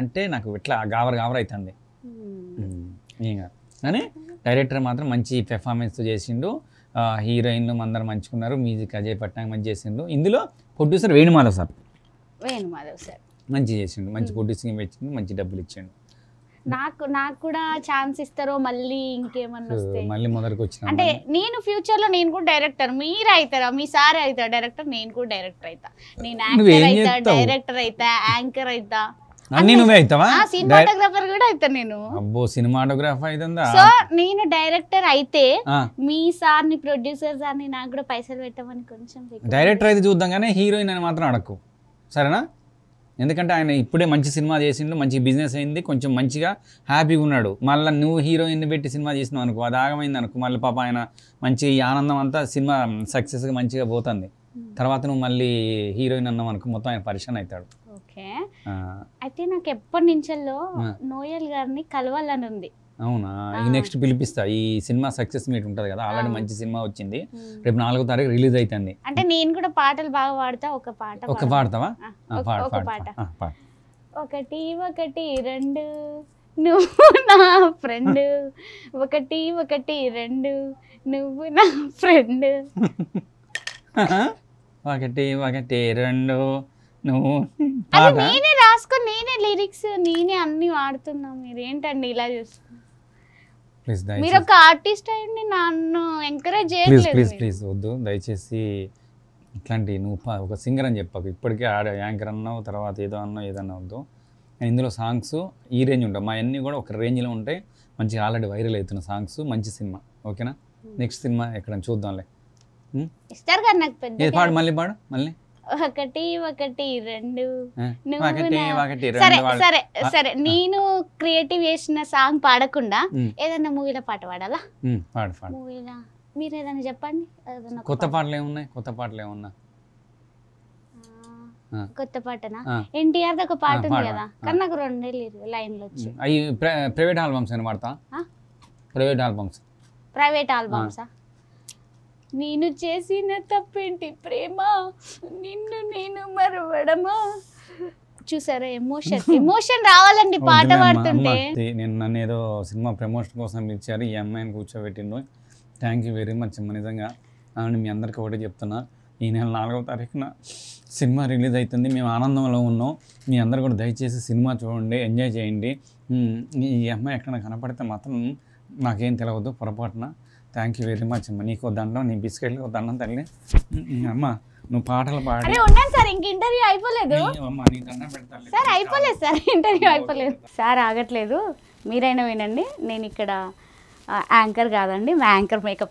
అంటే నాకు ఇట్లా గావర గావర అవుతుంది hmm. hmm. ఇంకా కానీ డైరెక్టర్ మాత్రం మంచి పెర్ఫార్మెన్స్ చేసిండు హీరోయిన్లు అందరూ మంచుకున్నారు మ్యూజిక్ అజయ్ పట్నాయక్ మంచి చేసిండు ఇందులో producer Venumadhav sir Venumadhav sir మంచి చేసిండు మంచి ప్రొడ్యూసింగ్ hmm. పెట్టిండు మంచి డబ్బులు ఇచ్చిండు నాకు నాకు కూడా ఛాన్స్ ఇస్తారో మళ్ళీ ఇంకేమన్నా మళ్ళీ మొదటికి వచ్చిన అంటే నేను ఫ్యూచర్ లో నేను కూడా డైరెక్టర్ మీరు అవుతారా మీ సార్ అవుతారా డైరెక్టర్ నేను కూడా డైరెక్టర్ అవుతా నేను అవుతా డైరెక్టర్ అవుతా యాంకర్ అవుతా సినిమాటోగ్రాఫర్ కూడా నేను అబ్బో సినిమాటోగ్రాఫర్ అవుతుందా సో నేను డైరెక్టర్ అయితే మీ సార్ ని ప్రొడ్యూసర్ సార్ ని నాకు కూడా పైసలు పెట్టమని కొంచెం డైరెక్టర్ అయితే చూద్దాం కానీ హీరోయిన్ అని మాత్రం అడక్కు సరేనా ఎందుకంటే ఆయన ఇప్పుడే మంచి సినిమా చేసిండు మంచి బిజినెస్ అయింది కొంచెం మంచిగా హ్యాపీగా ఉన్నాడు మళ్ళీ నువ్వు హీరోయిన్ పెట్టి సినిమా చేసినావు అనుకో అది ఆగమైంది అనుకో మళ్ళీ పాప ఆయన మంచి ఆనందం అంతా సినిమా సక్సెస్గా మంచిగా పోతుంది తర్వాత నువ్వు మళ్ళీ హీరోయిన్ అన్నావు అనుకో మొత్తం ఆయన పరిశాన్ అవుతాడు ఓకే అయితే నాకు ఎప్పటి నుంచెల్లో నోయల్ గారిని కలవాలని ఉంది అవునా ఈ నెక్స్ట్ పిలిపిస్తా ఈ సినిమా సక్సెస్ మీట్ ఉంటుంది కదా ఆల్రెడీ మంచి సినిమా వచ్చింది రేపు నాలుగో తారీఖు రిలీజ్ అవుతుంది అంటే నేను కూడా పాటలు బాగా పాడతా ఒక పాట ఒక పాడతావా పాట ఒకటి ఒకటి రెండు నువ్వు నా ఫ్రెండ్ ఒకటి ఒకటి రెండు నువ్వు నా ఫ్రెండ్ ఒకటి ఒకటి రెండు నువ్వు నేనే రాసుకుని నేనే లిరిక్స్ నేనే అన్ని వాడుతున్నా మీరు ఏంటండి ఇలా చూస్తున్నా ప్లీజ్ మీరు ఒక ఆర్టిస్ట్ అయ్యండి నన్ను ఎంకరేజ్ చేయలేదు ప్లీజ్ ప్లీజ్ వద్దు దయచేసి ఇట్లాంటి నువ్వు ఒక సింగర్ అని చెప్పకు ఇప్పటికే ఆడ యాంకర్ అన్నావు తర్వాత ఏదో అన్నావు ఏదన్నా వద్దు ఇందులో సాంగ్స్ ఈ రేంజ్ ఉంటాయి మా అన్నీ కూడా ఒక రేంజ్లో ఉంటాయి మంచిగా ఆల్రెడీ వైరల్ అవుతున్న సాంగ్స్ మంచి సినిమా ఓకేనా నెక్స్ట్ hmm. సినిమా ఎక్కడ చూద్దాంలే hmm? ఇస్తారు కదా నాకు పెద్ద పాడు మళ్ళీ పాడు మళ్ళీ ఒకటి ఒకటి రెండు సరే సరే సరే నేను క్రియేటివ్ చేసిన సాంగ్ పాడకుండా ఏదైనా మూవీలో పాట పాడాలా మూవీలో మీరు ఏదైనా చెప్పండి కొత్త పాటలు ఏమున్నాయి కొత్త పాటలు ఏమున్నా కొత్త పాటనా ఎన్టీఆర్ ఒక పాట ఉంది కదా కన్నా నాకు రెండే లైన్లు వచ్చి అవి ప్రైవేట్ ఆల్బమ్స్ అని ప్రైవేట్ ఆల్బమ్స్ ప్రైవేట్ ఆల్బమ్స్ నేను చేసిన తప్పేంటి ప్రేమ నిన్ను నేను మరవడమా చూసారా ఎమోషన్ ఎమోషన్ రావాలండి పాట పాడుతుంటే నేను నన్ను ఏదో సినిమా ప్రమోషన్ కోసం పిలిచారు ఈ అమ్మాయిని కూర్చోబెట్టిండు థ్యాంక్ యూ వెరీ మచ్ అమ్మ నిజంగా అవును మీ అందరికీ ఒకటే చెప్తున్నా ఈ నెల నాలుగవ తారీఖున సినిమా రిలీజ్ అవుతుంది మేము ఆనందంలో ఉన్నాం మీ అందరు కూడా దయచేసి సినిమా చూడండి ఎంజాయ్ చేయండి ఈ అమ్మాయి ఎక్కడ కనపడితే మాత్రం నాకేం తెలియదు పొరపాటున థ్యాంక్ యూ వెరీ మచ్ అమ్మ నీకు దండం నీ బిస్కెట్లు దండం తల్లి అమ్మ నువ్వు పాటలు పాడి ఉన్నాను సార్ ఇంక ఇంటర్వ్యూ అయిపోలేదు సార్ అయిపోలేదు సార్ ఇంటర్వ్యూ అయిపోలేదు సార్ ఆగట్లేదు మీరైనా వినండి నేను ఇక్కడ యాంకర్ కాదండి మా యాంకర్ మేకప్